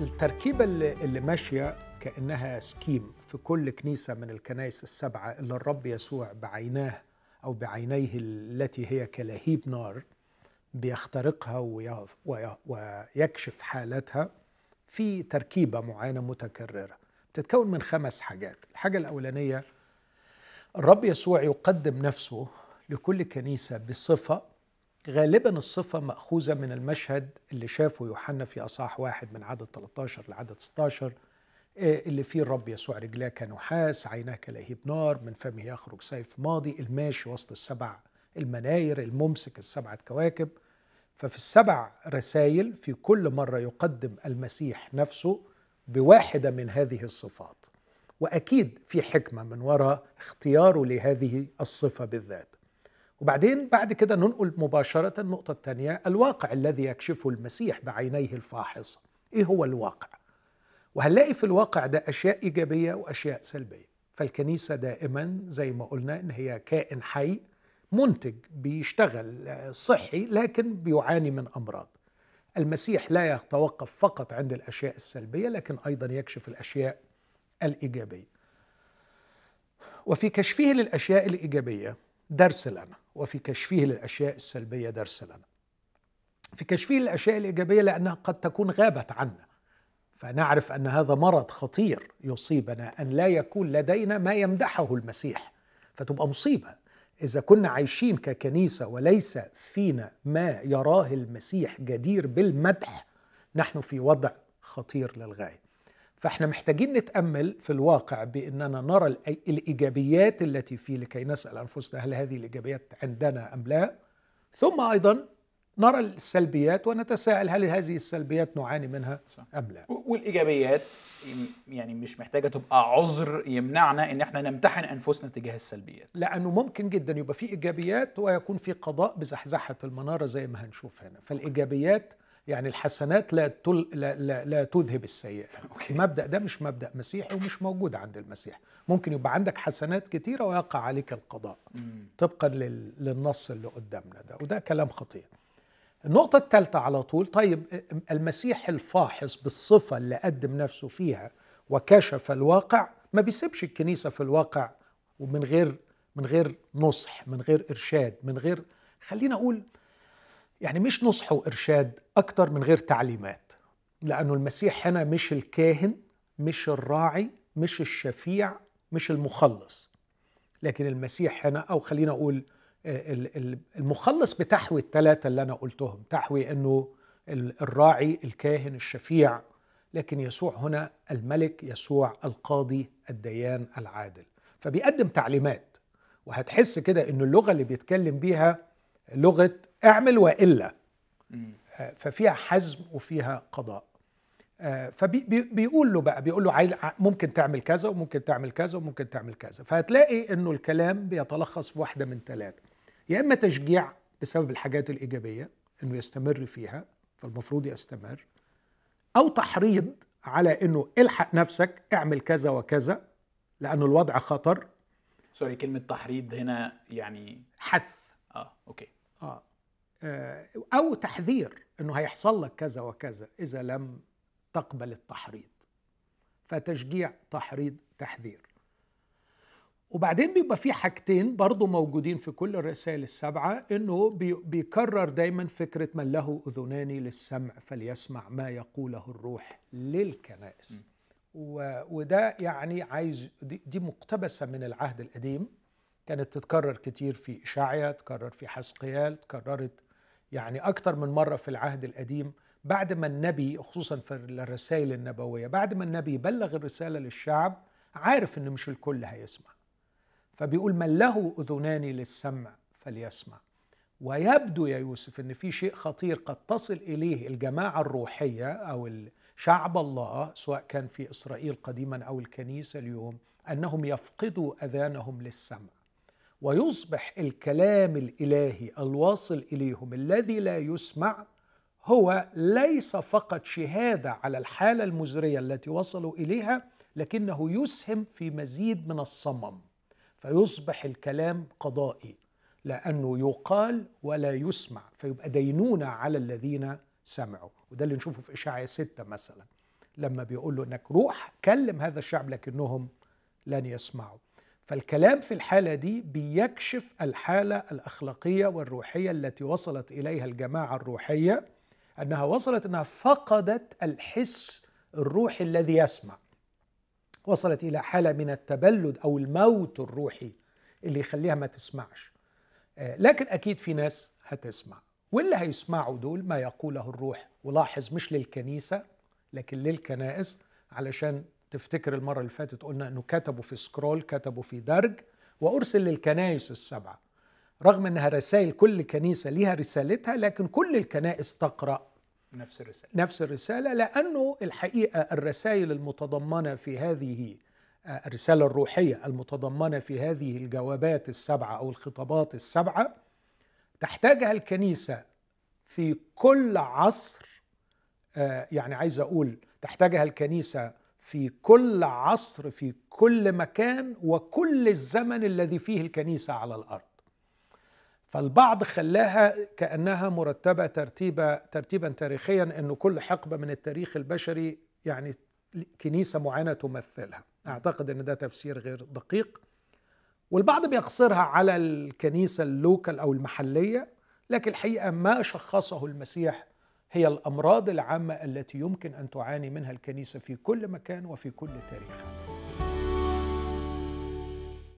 التركيبة اللي, اللي ماشية كأنها سكيم في كل كنيسة من الكنائس السبعة اللي الرب يسوع بعيناه أو بعينيه التي هي كلهيب نار بيخترقها ويكشف حالتها في تركيبة معينة متكررة بتتكون من خمس حاجات الحاجة الأولانية الرب يسوع يقدم نفسه لكل كنيسة بصفة غالبا الصفة مأخوذة من المشهد اللي شافه يوحنا في أصحاح واحد من عدد 13 لعدد 16 آه، اللي فيه الرب يسوع رجلاه كنحاس عيناه كلهيب نار من فمه يخرج سيف ماضي الماشي وسط السبع المناير الممسك السبعة كواكب ففي السبع رسائل في كل مرة يقدم المسيح نفسه بواحدة من هذه الصفات وأكيد في حكمة من وراء اختياره لهذه الصفة بالذات وبعدين بعد كده ننقل مباشرة النقطة الثانية الواقع الذي يكشفه المسيح بعينيه الفاحصة إيه هو الواقع؟ وهنلاقي في الواقع ده أشياء إيجابية وأشياء سلبية فالكنيسة دائما زي ما قلنا إن هي كائن حي منتج بيشتغل آه، صحي لكن بيعاني من أمراض المسيح لا يتوقف فقط عند الأشياء السلبية لكن أيضا يكشف الأشياء الإيجابية وفي كشفه للأشياء الإيجابية درس لنا وفي كشفه للأشياء السلبية درس لنا في كشفه للأشياء الإيجابية لأنها قد تكون غابت عنا فنعرف أن هذا مرض خطير يصيبنا أن لا يكون لدينا ما يمدحه المسيح فتبقى مصيبة إذا كنا عايشين ككنيسة وليس فينا ما يراه المسيح جدير بالمدح نحن في وضع خطير للغاية فاحنا محتاجين نتامل في الواقع باننا نرى الايجابيات التي فيه لكي نسال انفسنا هل هذه الايجابيات عندنا ام لا ثم ايضا نرى السلبيات ونتساءل هل هذه السلبيات نعاني منها صح. ام لا والايجابيات يعني مش محتاجه تبقى عذر يمنعنا ان احنا نمتحن انفسنا تجاه السلبيات لانه ممكن جدا يبقى في ايجابيات ويكون في قضاء بزحزحه المناره زي ما هنشوف هنا فالايجابيات يعني الحسنات لا, تل... لا, لا, لا تذهب السيئة أوكي. المبدأ ده مش مبدأ مسيحي ومش موجود عند المسيح ممكن يبقى عندك حسنات كتيرة ويقع عليك القضاء مم. طبقا لل... للنص اللي قدامنا ده وده كلام خطير النقطة الثالثة على طول طيب المسيح الفاحص بالصفة اللي قدم نفسه فيها وكشف الواقع ما بيسيبش الكنيسة في الواقع ومن غير من غير نصح من غير إرشاد من غير خلينا أقول يعني مش نصح وإرشاد أكتر من غير تعليمات لأنه المسيح هنا مش الكاهن مش الراعي مش الشفيع مش المخلص لكن المسيح هنا أو خلينا أقول آه، المخلص بتحوي الثلاثة اللي أنا قلتهم تحوي أنه الراعي الكاهن الشفيع لكن يسوع هنا الملك يسوع القاضي الديان العادل فبيقدم تعليمات وهتحس كده أن اللغة اللي بيتكلم بيها لغه اعمل والا آه، ففيها حزم وفيها قضاء آه، فبيقول له بقى بيقول له ممكن تعمل كذا وممكن تعمل كذا وممكن تعمل كذا فهتلاقي انه الكلام بيتلخص في واحده من ثلاثه يا اما تشجيع بسبب الحاجات الايجابيه انه يستمر فيها فالمفروض يستمر او تحريض على انه الحق نفسك اعمل كذا وكذا لانه الوضع خطر سوري كلمه تحريض هنا يعني حث اه اوكي آه. آه. او تحذير انه هيحصل لك كذا وكذا اذا لم تقبل التحريض فتشجيع تحريض تحذير وبعدين بيبقى في حاجتين برضو موجودين في كل الرسائل السبعة انه بيكرر دايما فكرة من له اذنان للسمع فليسمع ما يقوله الروح للكنائس وده يعني عايز دي مقتبسة من العهد القديم كانت تتكرر كتير في إشاعية تكرر في حسقيال تكررت يعني أكتر من مرة في العهد القديم بعد ما النبي خصوصا في الرسائل النبوية بعد ما النبي بلغ الرسالة للشعب عارف إن مش الكل هيسمع فبيقول من له أذنان للسمع فليسمع ويبدو يا يوسف ان في شيء خطير قد تصل اليه الجماعه الروحيه او شعب الله سواء كان في اسرائيل قديما او الكنيسه اليوم انهم يفقدوا اذانهم للسمع ويصبح الكلام الالهي الواصل اليهم الذي لا يسمع هو ليس فقط شهاده على الحاله المزريه التي وصلوا اليها لكنه يسهم في مزيد من الصمم فيصبح الكلام قضائي لانه يقال ولا يسمع فيبقى دينونه على الذين سمعوا وده اللي نشوفه في اشعياء ستة مثلا لما بيقول له انك روح كلم هذا الشعب لكنهم لن يسمعوا فالكلام في الحاله دي بيكشف الحاله الاخلاقيه والروحيه التي وصلت اليها الجماعه الروحيه انها وصلت انها فقدت الحس الروحي الذي يسمع وصلت الى حاله من التبلد او الموت الروحي اللي يخليها ما تسمعش آه، لكن اكيد في ناس هتسمع واللي هيسمعوا دول ما يقوله الروح ولاحظ مش للكنيسه لكن للكنائس علشان تفتكر المره اللي فاتت قلنا انه كتبوا في سكرول كتبوا في درج وارسل للكنائس السبعه رغم انها رسائل كل كنيسه ليها رسالتها لكن كل الكنائس تقرا نفس الرساله نفس الرساله لانه الحقيقه الرسائل المتضمنه في هذه آه، الرساله الروحيه المتضمنه في هذه الجوابات السبعه او الخطابات السبعه تحتاجها الكنيسه في كل عصر آه، يعني عايز اقول تحتاجها الكنيسه في كل عصر في كل مكان وكل الزمن الذي فيه الكنيسه على الارض فالبعض خلاها كانها مرتبه ترتيبه ترتيبا تاريخيا انه كل حقبه من التاريخ البشري يعني كنيسه معينه تمثلها اعتقد ان ده تفسير غير دقيق والبعض بيقصرها على الكنيسه اللوكال او المحليه لكن الحقيقه ما شخصه المسيح هي الامراض العامه التي يمكن ان تعاني منها الكنيسه في كل مكان وفي كل تاريخ